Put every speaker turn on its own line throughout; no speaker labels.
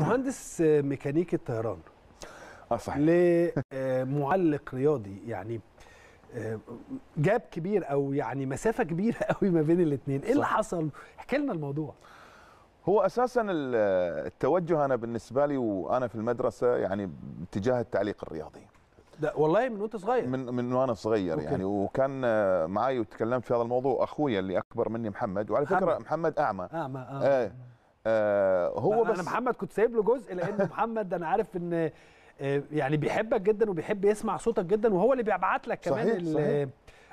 مهندس ميكانيكي الطيران اه صحيح لمعلق آه، رياضي يعني آه، جاب كبير او يعني مسافه كبيره قوي ما بين
الاثنين ايه اللي
حصل احكي لنا الموضوع
هو اساسا التوجه انا بالنسبه لي وانا في المدرسه يعني باتجاه التعليق الرياضي ده والله من وانت صغير من من وانا صغير أوكي. يعني وكان معي وتكلمت في هذا الموضوع اخويا اللي اكبر مني محمد وعلى فكره محمد, محمد اعمى اعمى آه. آه. آه هو بس انا محمد كنت سايب
له جزء لان محمد انا عارف ان آه، يعني بيحبك جدا وبيحب يسمع صوتك جدا وهو اللي بيبعت لك كمان صحيح صحيح.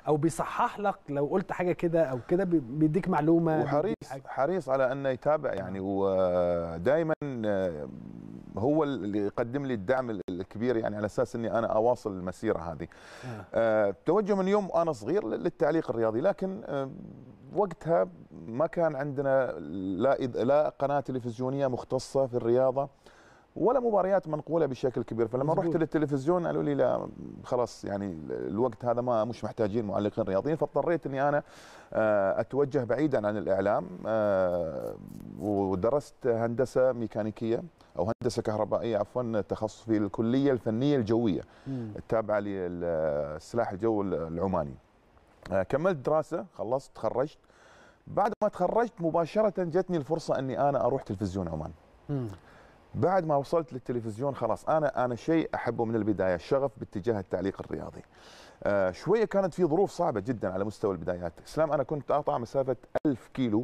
او بيصحح لك لو قلت حاجه كده او كده بيديك معلومه وحريص
حريص على انه يتابع يعني ودائما آه، هو اللي يقدم لي الدعم الكبير يعني على اساس اني انا اواصل المسيره هذه. آه. آه توجه من يوم انا صغير للتعليق الرياضي لكن آه وقتها ما كان عندنا لا لا قناه تلفزيونيه مختصه في الرياضه ولا مباريات منقوله بشكل كبير فلما رحت للتلفزيون قالوا لي لا خلاص يعني الوقت هذا ما مش محتاجين معلقين رياضيين فاضطريت اني انا آه، اتوجه بعيدا عن الاعلام آه، ودرست هندسه ميكانيكيه او هندسه كهربائيه عفوا تخصص في الكليه الفنيه الجويه التابعه للسلاح الجو العماني آه، كملت دراسه خلصت تخرجت بعد ما تخرجت مباشره جتني الفرصه اني انا اروح تلفزيون عمان م. بعد ما وصلت للتلفزيون خلاص انا انا شيء احبه من البدايه الشغف باتجاه التعليق الرياضي آه شويه كانت في ظروف صعبه جدا على مستوى البدايات اسلام انا كنت اقطع مسافه 1000 كيلو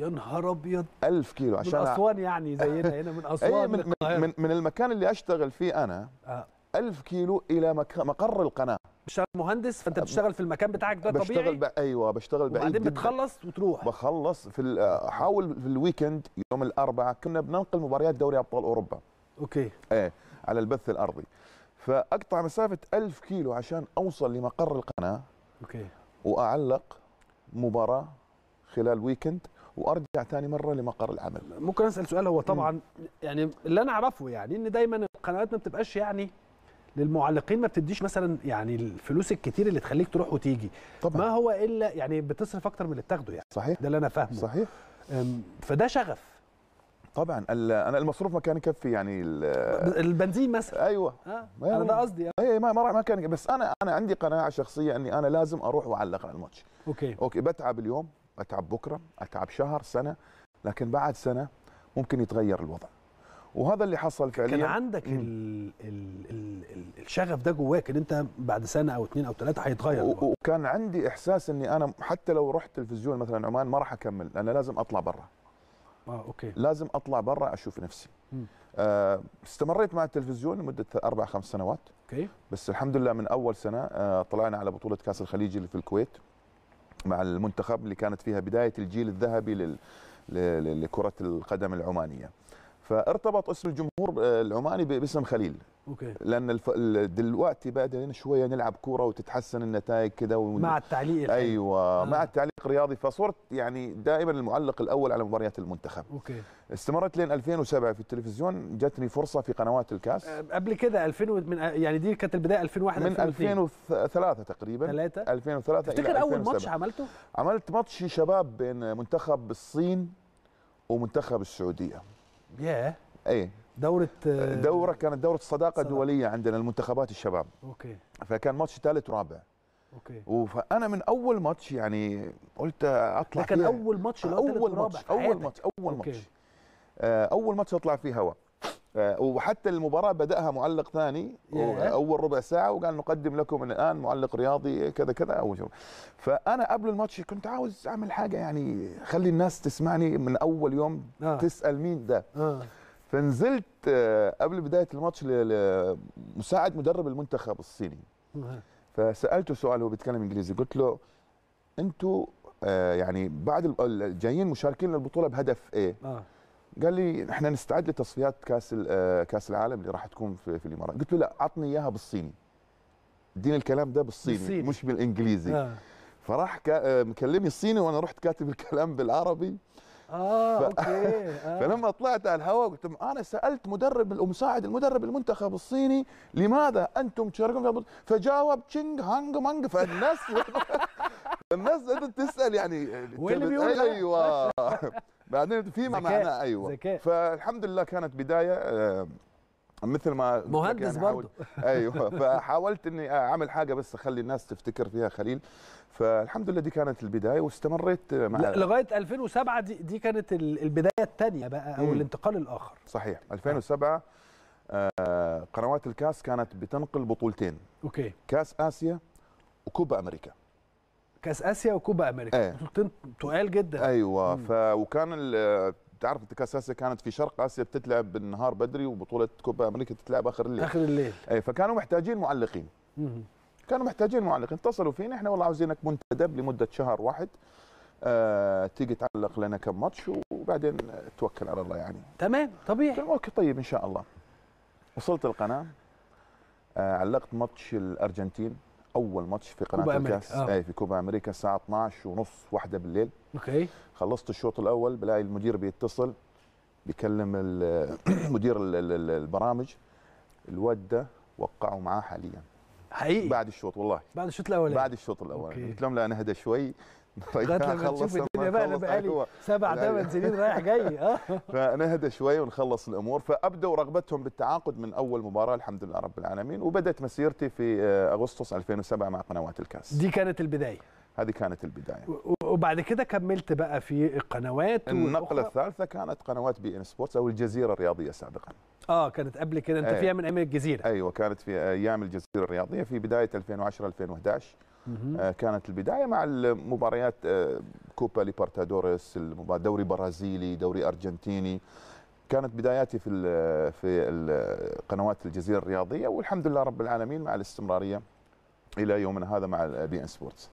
يا نهار ابيض 1000 كيلو عشان من اسوان يعني زينا هنا من إيه، اسوان من, من, من المكان اللي اشتغل فيه انا 1000 آه. كيلو الى مقر القناه بتشتغل مهندس فانت بتشتغل في المكان بتاعك ده طبيعي بشتغل بقى ايوه بشتغل بعيد وبعدين بتخلص وتروح بخلص في احاول في الويكند يوم الاربعاء كنا بننقل مباريات دوري ابطال اوروبا اوكي ايه على البث الارضي فاقطع مسافه 1000 كيلو عشان اوصل لمقر القناه اوكي واعلق مباراه خلال ويكند وارجع ثاني مره لمقر العمل ممكن اسال سؤال هو طبعا م.
يعني اللي انا اعرفه يعني ان دايما القنوات ما بتبقاش يعني للمعلقين ما بتديش مثلا يعني الفلوس الكتير اللي تخليك تروح وتيجي طبعا. ما هو الا يعني بتصرف اكتر من اللي بتاخده يعني
صحيح ده اللي انا فاهمه صحيح فده شغف طبعا انا المصروف ما كان يكفي يعني البنزين مثلا ايوه آه. انا ده يعني قصدي يعني. اي ما ما كان بس انا انا عندي قناعه شخصيه اني انا لازم اروح واعلق على الماتش اوكي اوكي بتعب اليوم اتعب بكره اتعب شهر سنه لكن بعد سنه ممكن يتغير الوضع وهذا اللي حصل فعليا كان عندك ال ال الشغف ده جواك ان انت بعد سنه او اثنين او ثلاثه هيتغير وكان عندي احساس اني انا حتى لو رحت تلفزيون مثلا عمان ما راح اكمل انا لازم اطلع برا اه اوكي لازم اطلع برا اشوف نفسي آه استمريت مع التلفزيون لمده اربع خمس سنوات اوكي بس الحمد لله من اول سنه آه طلعنا على بطوله كاس الخليج اللي في الكويت مع المنتخب اللي كانت فيها بدايه الجيل الذهبي لل... لكره القدم العمانيه فارتبط اسم الجمهور آه، العماني باسم خليل اوكي لان الف... دلوقتي بعدين شويه نلعب كوره وتتحسن النتائج كده و... مع التعليق ايوه آه. مع التعليق الرياضي فصرت يعني دائما المعلق الاول على مباريات المنتخب اوكي استمرت لين 2007 في التلفزيون جاتني فرصه في قنوات الكاس آه، قبل كده 2000 من يعني دي كانت البدايه 2001 من 2003 تقريبا 3 2003 تفتكر اول ماتش عملته عملت ماتش شباب بين منتخب الصين ومنتخب السعوديه ياه اي دورة آه، دورة كانت دورة صداقة الدولية دولية عندنا المنتخبات الشباب اوكي فكان ماتش ثالث ورابع اوكي فانا من اول ماتش يعني قلت اطلع كان اول ماتش اول ماتش اول ماتش اول ماتش آه، اول ماتش اطلع فيه هوا وحتى المباراة بدأها معلق ثاني أول ربع ساعة وقال نقدم لكم الآن معلق رياضي كذا كذا او شو فأنا قبل الماتش كنت عاوز أعمل حاجة يعني خلي الناس تسمعني من أول يوم آه. تسأل مين ده آه. فنزلت آه، قبل بداية الماتش لمساعد مدرب المنتخب الصيني آه. فسألته سؤال هو بيتكلم إنجليزي قلت له أنتوا آه، يعني بعد جايين مشاركين للبطولة بهدف إيه؟ آه. قال لي احنا نستعد لتصفيات كاس آه، كاس العالم اللي راح تكون في, في الامارات قلت له لا عطني اياها بالصيني اديني الكلام ده بالصيني, بالصيني. مش بالانجليزي آه. فراح مكلمي آه، مكلمني الصيني وانا رحت كاتب الكلام بالعربي اه ف... اوكي آه. فلما طلعت على الهواء قلت له انا سالت مدرب ومساعد المدرب المنتخب الصيني لماذا انتم تشاركون في فجاوب تشينغ هانغ مانغ فالناس الناس تسال يعني وين بيقول ايوه بعدين في معنا ايوه زكاء. فالحمد لله كانت بدايه آه، مثل ما يعني مهندس يعني برضه ايوه فحاولت اني اعمل حاجه بس اخلي الناس تفتكر فيها خليل فالحمد لله دي كانت البدايه واستمريت مع
لغايه 2007 دي, دي كانت البدايه الثانيه بقى او مم. الانتقال الاخر
صحيح 2007 آه قنوات الكاس كانت بتنقل بطولتين اوكي كاس اسيا وكوبا امريكا كاس اسيا وكوبا امريكا ايه. بطولتين تقال جدا ايوه ف وكان تعرف انت كاس اسيا كانت في شرق اسيا بتتلعب بالنهار بدري وبطوله كوبا امريكا تتلعب اخر الليل اخر الليل اي فكانوا محتاجين معلقين مم. كانوا محتاجين معلقين اتصلوا فينا احنا والله عاوزينك منتدب لمده شهر واحد آه تيجي تعلق لنا كم ماتش وبعدين توكل على الله يعني تمام طبيعي اوكي طيب ان شاء الله وصلت القناه آه علقت ماتش الارجنتين اول ماتش في قناه الكاس آه. في كوبا امريكا الساعه 12 ونص واحدة بالليل اوكي خلصت الشوط الاول بلاقي المدير بيتصل بيكلم مدير البرامج الواد ده وقعوا معاه حاليا حقيقي بعد الشوط والله بعد الشوط الاول بعد الشوط الاول قلت لهم لا نهدى شوي طيب، لغايه لما تشوف الدنيا بقى انا بقالي سبع ثمان سنين رايح جاي اه فنهدى شوي ونخلص الامور فابدوا رغبتهم بالتعاقد من اول مباراه الحمد لله رب العالمين وبدات مسيرتي في آه، اغسطس 2007 مع قنوات الكاس دي كانت البدايه هذه كانت البدايه
وبعد كده كملت بقى في قنوات النقله
الثالثه كانت قنوات بي ان سبورتس او الجزيره الرياضيه سابقا
اه كانت قبل
كده انت أيوة. فيها من ايام الجزيره ايوه كانت في ايام الجزيره الرياضيه في بدايه 2010 2011 آه، كانت البدايه مع المباريات آه، كوبا ليبرتادوريس دوري برازيلي دوري ارجنتيني كانت بداياتي في في قنوات الجزيره الرياضيه والحمد لله رب العالمين مع الاستمراريه الى يومنا هذا مع بي ان سبورتس